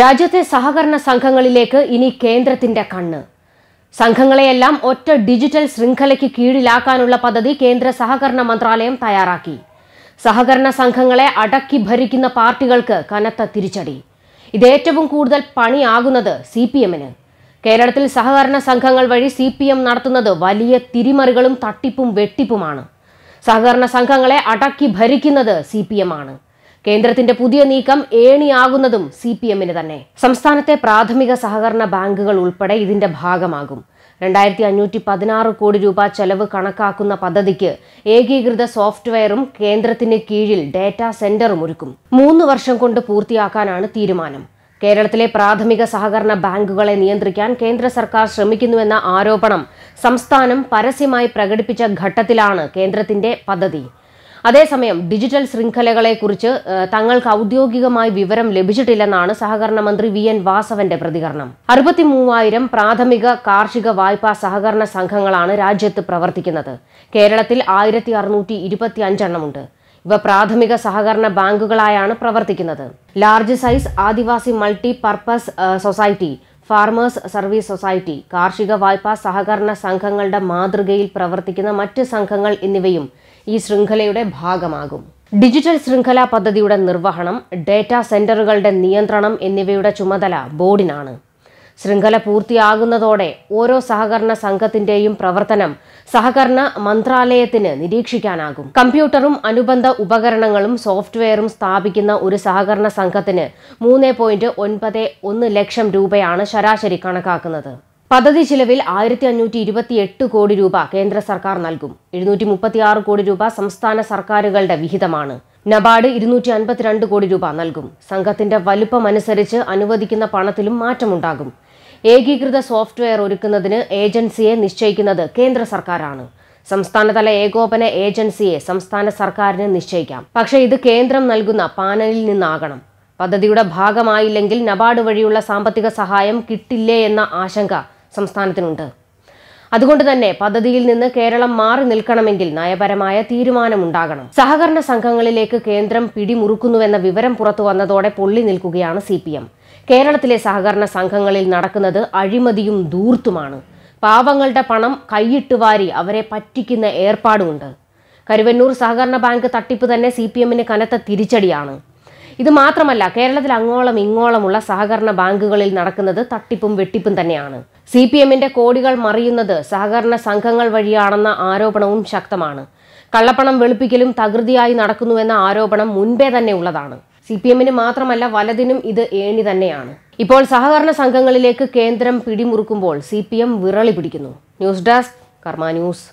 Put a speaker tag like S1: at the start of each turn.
S1: രാജ്യത്തെ സഹകരണ സംഘങ്ങളിലേക്ക് ഇനി കേന്ദ്രത്തിന്റെ കണ്ണ് സംഘങ്ങളെയെല്ലാം ഒറ്റ ഡിജിറ്റൽ ശൃംഖലയ്ക്ക് കീഴിലാക്കാനുള്ള പദ്ധതി കേന്ദ്ര സഹകരണ മന്ത്രാലയം തയ്യാറാക്കി സഹകരണ സംഘങ്ങളെ അടക്കി ഭരിക്കുന്ന പാർട്ടികൾക്ക് കനത്ത തിരിച്ചടി ഇതേറ്റവും കൂടുതൽ പണിയാകുന്നത് സി പി എമ്മിന് കേരളത്തിൽ സഹകരണ സംഘങ്ങൾ വഴി സി പി എം നടത്തുന്നത് വലിയ തിരിമറികളും തട്ടിപ്പും വെട്ടിപ്പുമാണ് സഹകരണ സംഘങ്ങളെ അടക്കി ഭരിക്കുന്നത് സി പി എം ആണ് കേന്ദ്രത്തിന്റെ പുതിയ നീക്കം ഏണിയാകുന്നതും സി പി എമ്മിന് തന്നെ സംസ്ഥാനത്തെ പ്രാഥമിക സഹകരണ ബാങ്കുകൾ ഉൾപ്പെടെ ഇതിന്റെ ഭാഗമാകും രണ്ടായിരത്തി അഞ്ഞൂറ്റി പതിനാറ് കോടി രൂപ ചെലവ് കണക്കാക്കുന്ന പദ്ധതിക്ക് ഏകീകൃത സോഫ്റ്റ്വെയറും കേന്ദ്രത്തിന് കീഴിൽ ഡാറ്റാ സെന്ററും ഒരുക്കും മൂന്ന് വർഷം കൊണ്ട് പൂർത്തിയാക്കാനാണ് തീരുമാനം കേരളത്തിലെ പ്രാഥമിക സഹകരണ ബാങ്കുകളെ നിയന്ത്രിക്കാൻ കേന്ദ്ര സർക്കാർ ശ്രമിക്കുന്നുവെന്ന ആരോപണം സംസ്ഥാനം പരസ്യമായി പ്രകടിപ്പിച്ച ഘട്ടത്തിലാണ് കേന്ദ്രത്തിന്റെ പദ്ധതി അതേസമയം ഡിജിറ്റൽ ശൃംഖലകളെക്കുറിച്ച് തങ്ങൾക്ക് ഔദ്യോഗികമായി വിവരം ലഭിച്ചിട്ടില്ലെന്നാണ് സഹകരണ മന്ത്രി വി എൻ വാസവന്റെ പ്രതികരണം അറുപത്തി മൂവായിരം പ്രാഥമിക കാർഷിക വായ്പാ സഹകരണ സംഘങ്ങളാണ് രാജ്യത്ത് പ്രവർത്തിക്കുന്നത് കേരളത്തിൽ ആയിരത്തി അറുന്നൂറ്റി ഇരുപത്തി അഞ്ചെണ്ണമുണ്ട് ഇവ പ്രാഥമിക സഹകരണ ബാങ്കുകളായാണ് പ്രവർത്തിക്കുന്നത് large size Adivasi multi purpose society farmers service society കാർഷിക വായ്പാ സഹകരണ സംഘങ്ങളുടെ മാതൃകയിൽ പ്രവർത്തിക്കുന്ന മറ്റ് സംഘങ്ങൾ എന്നിവയും ഈ ശൃംഖലയുടെ ഭാഗമാകും ഡിജിറ്റൽ ശൃംഖല പദ്ധതിയുടെ നിർവഹണം ഡേറ്റാ സെന്ററുകളുടെ നിയന്ത്രണം എന്നിവയുടെ ചുമതല ബോർഡിനാണ് ശൃംഖല പൂർത്തിയാകുന്നതോടെ ഓരോ സഹകരണ സംഘത്തിന്റെയും പ്രവർത്തനം സഹകരണ മന്ത്രാലയത്തിന് നിരീക്ഷിക്കാനാകും കമ്പ്യൂട്ടറും അനുബന്ധ ഉപകരണങ്ങളും സോഫ്റ്റ്വെയറും സ്ഥാപിക്കുന്ന ഒരു സഹകരണ സംഘത്തിന് മൂന്ന് ലക്ഷം രൂപയാണ് ശരാശരി കണക്കാക്കുന്നത് പദ്ധതി ചിലവിൽ ആയിരത്തി അഞ്ഞൂറ്റി എട്ട് കോടി രൂപ കേന്ദ്ര സർക്കാർ നൽകും എഴുന്നൂറ്റി മുപ്പത്തിയാറ് കോടി രൂപ സംസ്ഥാന സർക്കാരുകളുടെ വിഹിതമാണ് നബാർഡ് ഇരുന്നൂറ്റി അൻപത്തിരണ്ട് കോടി രൂപ നൽകും സംഘത്തിന്റെ വലുപ്പമനുസരിച്ച് അനുവദിക്കുന്ന പണത്തിലും മാറ്റമുണ്ടാകും ഏകീകൃത സോഫ്റ്റ്വെയർ ഒരുക്കുന്നതിന് ഏജൻസിയെ നിശ്ചയിക്കുന്നത് കേന്ദ്ര സർക്കാരാണ് സംസ്ഥാനതല ഏകോപന ഏജൻസിയെ സംസ്ഥാന സർക്കാരിന് നിശ്ചയിക്കാം പക്ഷേ ഇത് കേന്ദ്രം നൽകുന്ന പാനലിൽ നിന്നാകണം പദ്ധതിയുടെ ഭാഗമായില്ലെങ്കിൽ നബാർഡ് വഴിയുള്ള സാമ്പത്തിക സഹായം കിട്ടില്ലേ എന്ന ആശങ്ക സംസ്ഥാനത്തിനുണ്ട് അതുകൊണ്ട് തന്നെ പദ്ധതിയിൽ നിന്ന് കേരളം മാറി നിൽക്കണമെങ്കിൽ നയപരമായ തീരുമാനമുണ്ടാകണം സഹകരണ സംഘങ്ങളിലേക്ക് കേന്ദ്രം പിടിമുറുക്കുന്നുവെന്ന വിവരം പുറത്തു വന്നതോടെ പൊള്ളി നിൽക്കുകയാണ് സി കേരളത്തിലെ സഹകരണ സംഘങ്ങളിൽ നടക്കുന്നത് അഴിമതിയും ദൂർത്തുമാണ് പാവങ്ങളുടെ പണം കൈയിട്ട് വാരി അവരെ പറ്റിക്കുന്ന ഏർപ്പാടുമുണ്ട് കരുവന്നൂർ സഹകരണ ബാങ്ക് തട്ടിപ്പ് തന്നെ സി പി എമ്മിന് കനത്ത തിരിച്ചടിയാണ് ഇത് മാത്രമല്ല കേരളത്തിൽ അങ്ങോളം ഇങ്ങോളമുള്ള സഹകരണ ബാങ്കുകളിൽ നടക്കുന്നത് തട്ടിപ്പും വെട്ടിപ്പും തന്നെയാണ് സി പി എമ്മിന്റെ കോടികൾ മറിയുന്നത് സഹകരണ സംഘങ്ങൾ വഴിയാണെന്ന ആരോപണവും ശക്തമാണ് കള്ളപ്പണം വെളുപ്പിക്കലും തകൃതിയായി നടക്കുന്നുവെന്ന ആരോപണം മുൻപേ തന്നെ ഉള്ളതാണ് സി പി എമ്മിന് മാത്രമല്ല വലതിനും ഇത് ഏണി തന്നെയാണ് ഇപ്പോൾ സഹകരണ സംഘങ്ങളിലേക്ക് കേന്ദ്രം പിടിമുറുക്കുമ്പോൾ സി പി എം വിറളി പിടിക്കുന്നു ന്യൂസ് ഡെസ്ക് കർമ്മ ന്യൂസ്